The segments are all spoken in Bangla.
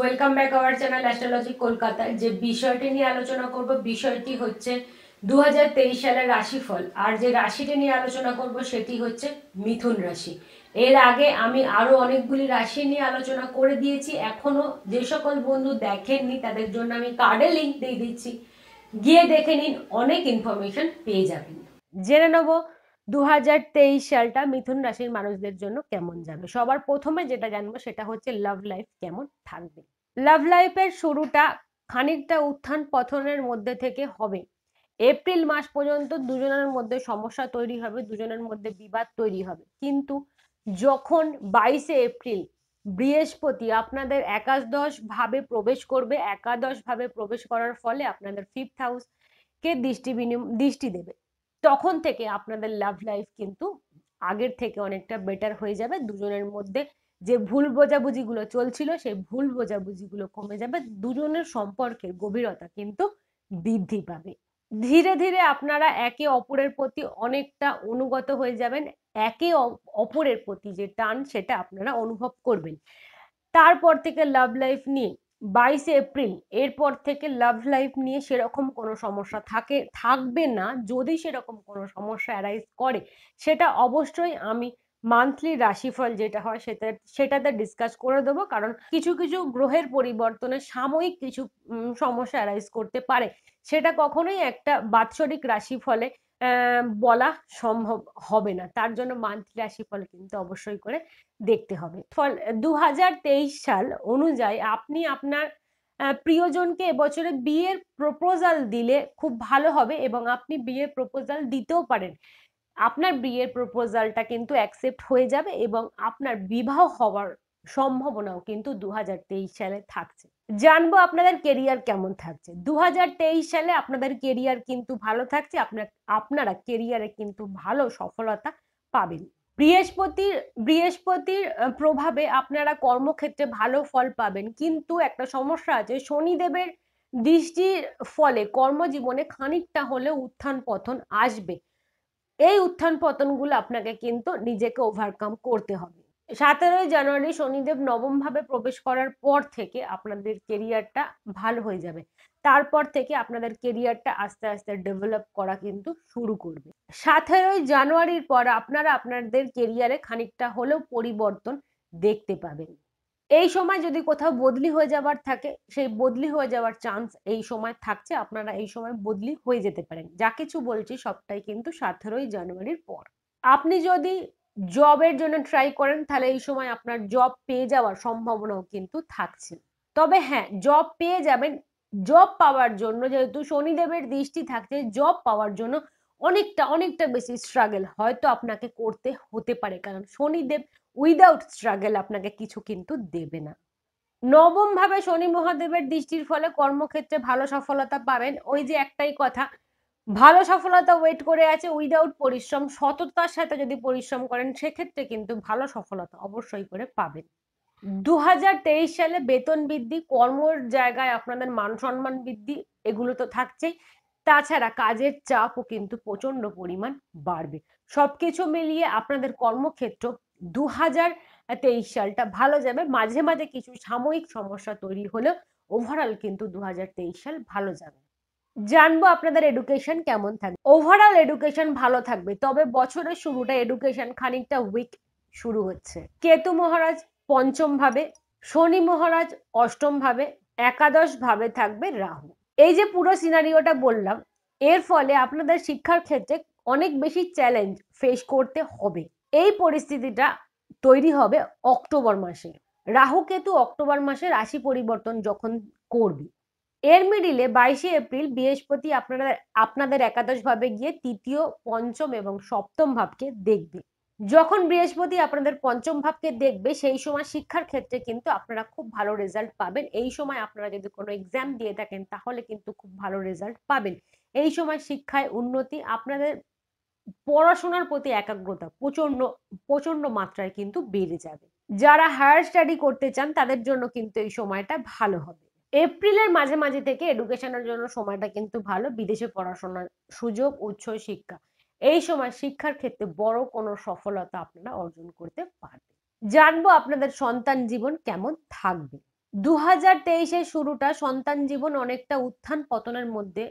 welcome back our channel astrology কলকাতায় যে বিষয়টি নিয়ে আলোচনা করব বিষয়টি হচ্ছে দু সালের রাশিফল আর যে রাশিটি নিয়ে আলোচনা করব সেটি হচ্ছে মিথুন রাশি এর আগে আমি আরও অনেকগুলি রাশি নিয়ে আলোচনা করে দিয়েছি এখনও যে সকল বন্ধু দেখেননি তাদের জন্য আমি কার্ডে লিঙ্ক দিয়ে দিচ্ছি গিয়ে দেখে নিন অনেক ইনফরমেশন পেয়ে যাবেন জেনে নেবো দু সালটা মিথুন রাশির মানুষদের জন্য কেমন যাবে সবার প্রথমে যেটা জানবো সেটা হচ্ছে লাভ লাইফ কেমন থাকবে লাভ লাইফের শুরুটা খানিকটা উত্থান পথনের মধ্যে থেকে হবে এপ্রিল মাস পর্যন্ত দুজনের মধ্যে সমস্যা তৈরি হবে দুজনের মধ্যে বিবাদ তৈরি হবে কিন্তু যখন বাইশে এপ্রিল বৃহস্পতি আপনাদের একাদশ ভাবে প্রবেশ করবে একাদশ ভাবে প্রবেশ করার ফলে আপনাদের ফিফথ হাউস কে দৃষ্টি বিনিময় দৃষ্টি দেবে তখন থেকে আপনাদের লাভ লাইফ কিন্তু আগের থেকে অনেকটা বেটার হয়ে যাবে দুজনের মধ্যে যে ভুল বোঝাবুঝিগুলো চলছিল সেই ভুল বোঝাবুঝিগুলো কমে যাবে দুজনের সম্পর্কের গভীরতা কিন্তু বৃদ্ধি পাবে ধীরে ধীরে আপনারা একে অপরের প্রতি অনেকটা অনুগত হয়ে যাবেন একে অপরের প্রতি যে টান সেটা আপনারা অনুভব করবেন তারপর থেকে লাভ লাইফ নিয়ে বাইশে এপ্রিল এরপর থেকে লাভ লাইফ নিয়ে সেরকম কোনো সমস্যা থাকে থাকবে না যদি সেরকম কোনো সমস্যা অ্যারাইজ করে সেটা অবশ্যই আমি মান্থলি রাশিফল যেটা হয় সেটা সেটাতে ডিসকাস করে দেবো কারণ কিছু কিছু গ্রহের পরিবর্তনে সাময়িক কিছু সমস্যা অ্যারাইজ করতে পারে সেটা কখনোই একটা বাৎসরিক রাশিফলে বলা সম্ভব হবে না তার জন্য মান্থলি রাশিফল কিন্তু অবশ্যই করে দেখতে হবে ফল দু সাল অনুযায়ী আপনি আপনার প্রিয়জনকে এবছরে বিয়ের প্রপোজাল দিলে খুব ভালো হবে এবং আপনি বিয়ের প্রপোজাল দিতেও পারেন আপনার বিয়ের প্রপোজালটা কিন্তু অ্যাকসেপ্ট হয়ে যাবে এবং আপনার বিবাহ হওয়ার সম্ভাবনাও কিন্তু দু সালে থাকছে জানবো আপনাদের কেরিয়ার কেমন থাকছে দু সালে আপনাদের কেরিয়ার কিন্তু ভালো থাকছে আপনার আপনারা কেরিয়ারে কিন্তু ভালো সফলতা পাবেন বৃহস্পতির বৃহস্পতির প্রভাবে আপনারা কর্মক্ষেত্রে ভালো ফল পাবেন কিন্তু একটা সমস্যা আছে শনিদেবের দৃষ্টির ফলে কর্মজীবনে খানিকটা হলে উত্থান পতন আসবে এই উত্থান পতনগুলো আপনাকে কিন্তু নিজেকে ওভারকাম করতে হবে সতেরোই জানুয়ারি শনিদেব নবমভাবে প্রবেশ করার পর থেকে আপনাদের কেরিয়ারটা ভালো হয়ে যাবে তারপর থেকে আপনাদের কেরিয়ারটা আস্তে আস্তে ডেভেলপ করা কিন্তু শুরু করবে সতেরোই জানুয়ারির পর আপনারা আপনাদের কেরিয়ারে খানিকটা হলেও পরিবর্তন দেখতে পাবেন এই সময় যদি কোথাও বদলি হয়ে যাওয়ার থাকে সেই বদলি হয়ে যাওয়ার চান্স এই সময় থাকছে আপনারা এই সময় বদলি হয়ে যেতে পারেন যা কিছু বলছি সবটাই কিন্তু সতেরোই জানুয়ারির পর আপনি যদি জবের জন্য ট্রাই করেন তাহলে এই সময় আপনার জব পেয়ে যাওয়ার সম্ভাবনাও কিন্তু থাকছে তবে হ্যাঁ জব পেয়ে যাবেন জব পাওয়ার জন্য যেহেতু শনিদেবের দৃষ্টি থাকছে জব পাওয়ার জন্য অনেকটা অনেকটা বেশি স্ট্রাগল হয়তো আপনাকে করতে হতে পারে কারণ শনিদেব উইদাউট স্ট্রাগল আপনাকে কিছু কিন্তু দেবে না নবম ভাবে শনি মহাদেবের দৃষ্টির ফলে কর্মক্ষেত্রে ভালো সফলতা পাবেন ওই যে একটাই কথা ভালো সফলতা ওয়েট করে আছে উইদাউট পরিশ্রম সততার সাথে যদি পরিশ্রম করেন সেক্ষেত্রে কিন্তু ভালো সফলতা অবশ্যই করে পাবেন দু সালে বেতন বৃদ্ধি কর্মর জায়গায় আপনাদের মান সম্মান বৃদ্ধি এগুলো তো থাকছেই তাছাড়া কাজের চাপও কিন্তু প্রচন্ড পরিমাণ বাড়বে সবকিছু মিলিয়ে আপনাদের কর্মক্ষেত্র দু তেইশ সালটা ভালো যাবে মাঝে মাঝে কিছু সাময়িক সমস্যা তৈরি হলেও ওভারঅল কিন্তু দু সাল ভালো যাবে জানবো আপনাদের এডুকেশন কেমন থাকবে ওভারঅল এডুকেশন ভালো থাকবে তবে বছরের শুরুটা এডুকেশন খানিকটা উইক শুরু হচ্ছে কেতু মহারাজ পঞ্চম ভাবে শনি মহারাজ অষ্টম ভাবে একাদশ ভাবে থাকবে রাহু এই যে পুরো সিনারিওটা বললাম এর ফলে আপনাদের শিক্ষার ক্ষেত্রে অনেক বেশি চ্যালেঞ্জ ফেস করতে হবে এই পরিস্থিতিটা তৈরি হবে অক্টোবর মাসে রাহু কেতু অক্টোবর মাসে রাশি পরিবর্তন যখন করবি এর মিডিলে বাইশে এপ্রিল বৃহস্পতি আপনারা আপনাদের একাদশ ভাবে গিয়ে তৃতীয় পঞ্চম এবং সপ্তম ভাবকে দেখবে যখন বৃহস্পতি আপনাদের পঞ্চম ভাবকে দেখবে সেই সময় শিক্ষার ক্ষেত্রে কিন্তু আপনারা খুব ভালো রেজাল্ট পাবেন এই সময় আপনারা যদি কোনো এক্সাম দিয়ে থাকেন তাহলে কিন্তু খুব ভালো রেজাল্ট পাবেন এই সময় শিক্ষায় উন্নতি আপনাদের পড়াশোনার প্রতি একাগ্রতা প্রচন্ড প্রচন্ড মাত্রায় কিন্তু বেড়ে যাবে যারা হায়ার স্টাডি করতে চান তাদের জন্য কিন্তু এই সময়টা ভালো হবে এপ্রিলের মাঝে মাঝে থেকে এডুকেশনের জন্য সময়টা কিন্তু ভালো বিদেশে পড়াশোনার সুযোগ উচ্চ শিক্ষা এই সময় শিক্ষার ক্ষেত্রে বড় কোনো সফলতা আপনারা অর্জন করতে পারবেন জানবো আপনাদের সন্তান জীবন কেমন থাকবে দু হাজার তেইশের শুরুটা সন্তান জীবন অনেকটা উত্থান পতনের মধ্যে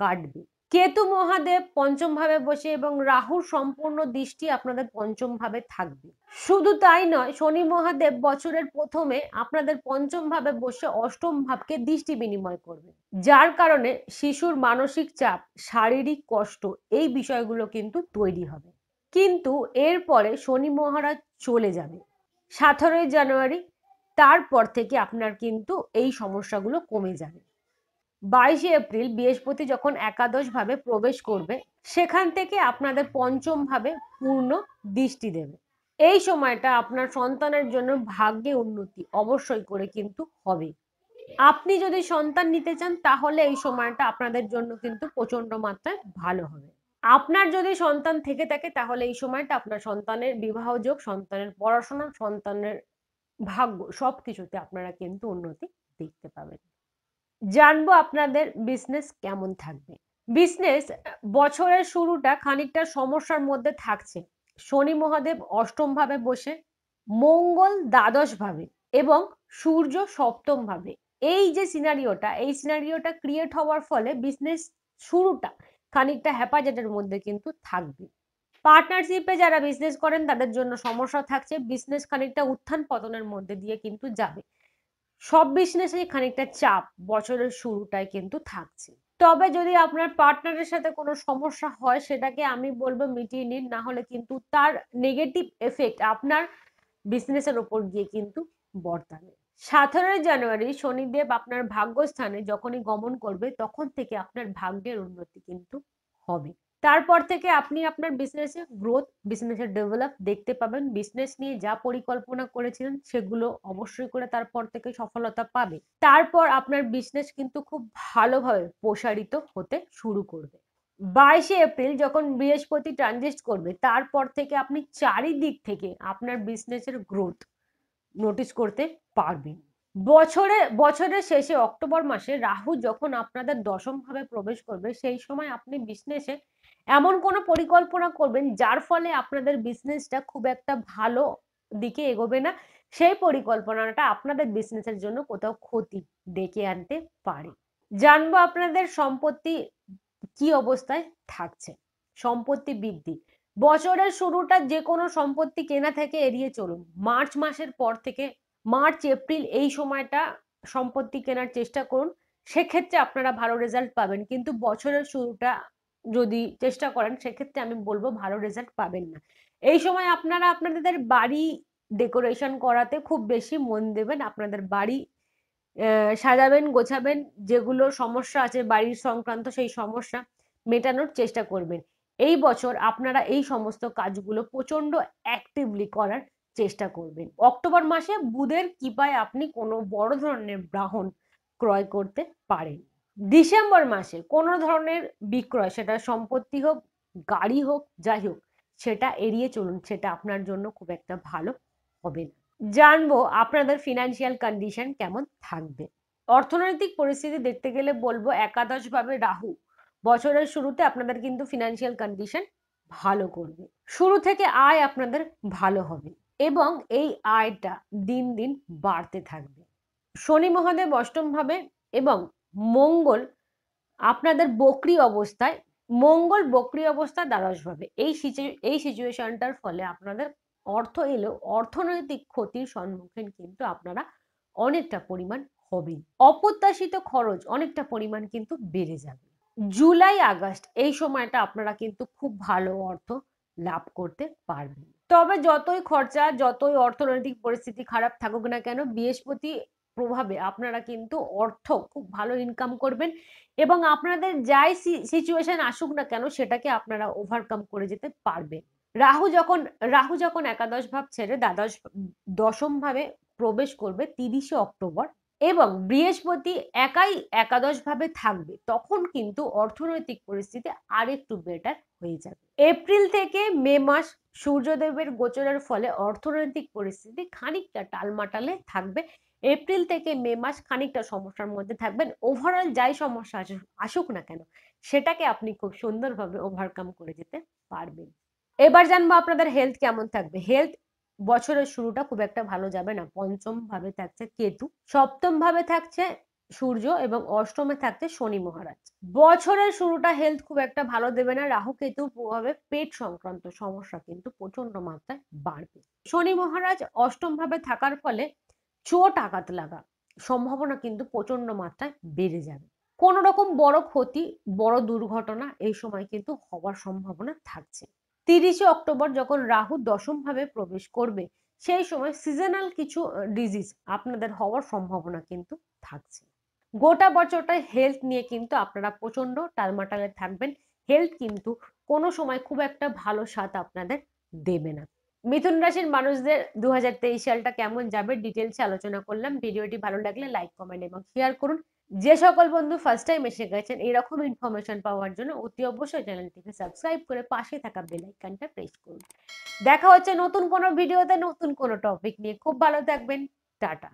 কাটবে কেতু মহাদেব পঞ্চম ভাবে বসে এবং রাহুর সম্পূর্ণ দৃষ্টি আপনাদের পঞ্চম ভাবে থাকবে শুধু তাই নয় শনি মহাদেব বছরের প্রথমে আপনাদের পঞ্চম ভাবে বসে অষ্টম ভাবকে দৃষ্টি বিনিময় করবে যার কারণে শিশুর মানসিক চাপ শারীরিক কষ্ট এই বিষয়গুলো কিন্তু তৈরি হবে কিন্তু এরপরে শনি মহারাজ চলে যাবে সতেরোই জানুয়ারি তারপর থেকে আপনার কিন্তু এই সমস্যাগুলো কমে যাবে বাইশে এপ্রিল বৃহস্পতি যখন একাদশ ভাবে প্রবেশ করবে সেখান থেকে আপনাদের পঞ্চম ভাবে পূর্ণ দৃষ্টি দেবে এই সময়টা আপনার সন্তানের জন্য ভাগ্যে উন্নতি অবশ্যই করে কিন্তু হবে আপনি যদি সন্তান নিতে চান তাহলে এই সময়টা আপনাদের জন্য কিন্তু প্রচন্ড মাত্রায় ভালো হবে আপনার যদি সন্তান থেকে থাকে তাহলে এই সময়টা আপনার সন্তানের বিবাহ যোগ সন্তানের পড়াশোনা সন্তানের ভাগ্য সবকিছুতে আপনারা কিন্তু উন্নতি দেখতে পাবেন জানবো আপনাদের বিজনেস কেমন থাকবে বিজনেস বছরের শুরুটা খানিকটা সমস্যার মধ্যে থাকছে শনি মহাদেব অষ্টম ভাবে বসে মঙ্গল দ্বাদশ ভাবে এবং সূর্য সপ্তম ভাবে এই যে সিনারিওটা এই সিনারিওটা ক্রিয়েট হওয়ার ফলে বিজনেস শুরুটা খানিকটা হ্যাপাজেটের মধ্যে কিন্তু থাকবে পার্টনারশিপে যারা বিজনেস করেন তাদের জন্য সমস্যা থাকছে বিজনেস খানিকটা উত্থান পতনের মধ্যে দিয়ে কিন্তু যাবে সব বিজনেসেই খানিকটা চাপ বছরের শুরুটায় কিন্তু থাকছে তবে যদি আপনার পার্টনারের সাথে কোনো সমস্যা হয় সেটাকে আমি বলবো মিটিয়ে নিন না হলে কিন্তু তার নেগেটিভ এফেক্ট আপনার বিজনেসের ওপর গিয়ে কিন্তু বর্তাবে সতেরোই জানুয়ারি শনিদেব আপনার ভাগ্যস্থানে যখনই গমন করবে তখন থেকে আপনার ভাগ্যের উন্নতি কিন্তু হবে তারপর থেকে আপনি আপনার বিজনেসের গ্রোথ বিজনেসের ডেভেলপ দেখতে পাবেন বিজনেস নিয়ে যা পরিকল্পনা করেছিলেন সেগুলো অবশ্যই করে তারপর থেকে সফলতা পাবে তারপর আপনার বিজনেস কিন্তু খুব ভালোভাবে প্রসারিত হতে শুরু করবে বাইশে এপ্রিল যখন বৃহস্পতি ট্রানজিস্ট করবে তারপর থেকে আপনি চারিদিক থেকে আপনার বিজনেসের গ্রোথ নোটিস করতে পারবেন বছরে বছরের শেষে অক্টোবর মাসে রাহু যখন আপনাদের দশমভাবে প্রবেশ করবে সেই সময় আপনি বিজনেসে এমন কোনো পরিকল্পনা করবেন যার ফলে আপনাদের বিজনেসটা খুব একটা ভালো দিকে এগোবে না সেই পরিকল্পনাটা আপনাদের বিজনেসের জন্য কোথাও ক্ষতি ডেকে আনতে পারে জানবো আপনাদের সম্পত্তি কি অবস্থায় থাকছে সম্পত্তি বৃদ্ধি বছরের শুরুটা যে কোনো সম্পত্তি কেনা থেকে এড়িয়ে চলুন মার্চ মাসের পর থেকে মার্চ এপ্রিল এই সময়টা সম্পত্তি কেনার চেষ্টা করুন সেক্ষেত্রে আপনারা ভালো রেজাল্ট পাবেন কিন্তু বছরের শুরুটা যদি চেষ্টা করেন সেক্ষেত্রে আমি বলবো ভালো রেজাল্ট পাবেন না এই সময় আপনারা আপনাদের বাড়ি ডেকোরেশন করাতে খুব বেশি মন দেবেন আপনাদের বাড়ি সাজাবেন গোছাবেন যেগুলো সমস্যা আছে বাড়ির সংক্রান্ত সেই সমস্যা মেটানোর চেষ্টা করবেন এই বছর আপনারা এই সমস্ত কাজগুলো প্রচণ্ড অ্যাক্টিভলি করার চেষ্টা করবেন অক্টোবর মাসে বুধের কৃপায় আপনি কোনো বড় ধরনের ব্রাহ্মণ ক্রয় করতে পারেন ডিসেম্বর মাসে কোন ধরনের বিক্রয় সেটা সম্পত্তি হোক গাড়ি হোক যাই হোক সেটা এড়িয়ে চলুন সেটা আপনার জন্য খুব একটা ভালো হবে না জানবো আপনাদের ফিনান্সিয়াল কন্ডিশন কেমন থাকবে অর্থনৈতিক পরিস্থিতি দেখতে গেলে বলবো একাদশভাবে রাহু বছরের শুরুতে আপনাদের কিন্তু ফিনান্সিয়াল কন্ডিশন ভালো করবে শুরু থেকে আয় আপনাদের ভালো হবে এবং এই আয়টা দিন দিন বাড়তে থাকবে শনি মহাদেব অষ্টমভাবে এবং মঙ্গল আপনাদের বকরি অবস্থায় মঙ্গল বকরি অবস্থা দ্বারস হবে এই এই সিচুয়েশনটার ফলে আপনাদের অর্থ এলেও অর্থনৈতিক ক্ষতির সম্মুখীন কিন্তু আপনারা অনেকটা পরিমাণ হবেন অপ্রত্যাশিত খরচ অনেকটা পরিমাণ কিন্তু বেড়ে যাবে জুলাই আগস্ট এই সময়টা আপনারা কিন্তু খুব ভালো অর্থ লাভ করতে পারবেন তবে যতই খরচা যতই অর্থনৈতিক পরিস্থিতি খারাপ থাকুক না কেন বৃহস্পতি প্রভাবে আপনারা কিন্তু অর্থ খুব ভালো ইনকাম করবেন এবং আপনাদের যাই সিচুয়েশন আসুক না কেন সেটাকে আপনারা ওভারকাম করে যেতে পারবেন রাহু যখন রাহু যখন একাদশ ভাব ছেড়ে দ্বাদশ দশম ভাবে প্রবেশ করবে তিরিশে অক্টোবর এবং বৃহস্পতি একাই একাদশ ভাবে থাকবে তখন কিন্তু অর্থনৈতিক পরিস্থিতি আরেকটু বেটার হয়ে যাবে এপ্রিল থেকে মে মাস সূর্যদেবের গোচরের ফলে অর্থনৈতিক পরিস্থিতি খানিকটা টালমাটালে থাকবে এপ্রিল থেকে মে মাস খানিকটা সমস্যার মধ্যে থাকবেন ওভারঅল যাই সমস্যা আসুক না কেন সেটাকে আপনি খুব সুন্দরভাবে ওভারকাম করে যেতে পারবেন এবার জানবো আপনাদের হেলথ কেমন থাকবে হেলথ বছরের শুরুটা খুব একটা ভালো যাবে না পঞ্চম ভাবে থাকছে কেতু সপ্তম ভাবে থাকছে সূর্য এবং অষ্টমে থাকছে শনি মহারাজ বছরের শুরুটা হেলথ খুব একটা ভালো দেবে না রাহু কেতু প্রভাবে পেট সংক্রান্ত সমস্যা কিন্তু প্রচন্ড মাত্রায় বাড়বে শনি মহারাজ অষ্টম ভাবে থাকার ফলে চোট আঘাত লাগা সম্ভাবনা কিন্তু প্রচণ্ড মাত্রায় বেড়ে যাবে কোন রকম বড় ক্ষতি বড় দুর্ঘটনা এই সময় কিন্তু হওয়ার সম্ভাবনা থাকছে তিরিশে অক্টোবর যখন রাহু ভাবে প্রবেশ করবে সেই সময় সিজনাল কিছু ডিজিজ আপনাদের হওয়ার সম্ভাবনা কিন্তু থাকছে গোটা বছরটায় হেলথ নিয়ে কিন্তু আপনারা প্রচণ্ড টালমাটালে থাকবেন হেলথ কিন্তু কোনো সময় খুব একটা ভালো স্বাদ আপনাদের দেবে না মিথুন রাশির মানুষদের দু সালটা কেমন যাবে ডিটেলসে আলোচনা করলাম ভিডিওটি ভালো লাগলে লাইক কমেন্ট এবং শেয়ার করুন যে সকল বন্ধু ফার্স্ট টাইম এসে গেছেন এরকম ইনফরমেশন পাওয়ার জন্য অতি অবশ্যই চ্যানেলটিকে সাবস্ক্রাইব করে পাশে থাকা বেলাইকানটা প্রেস করুন দেখা হচ্ছে নতুন কোনো ভিডিওতে নতুন কোনো টপিক নিয়ে খুব ভালো থাকবেন টাটা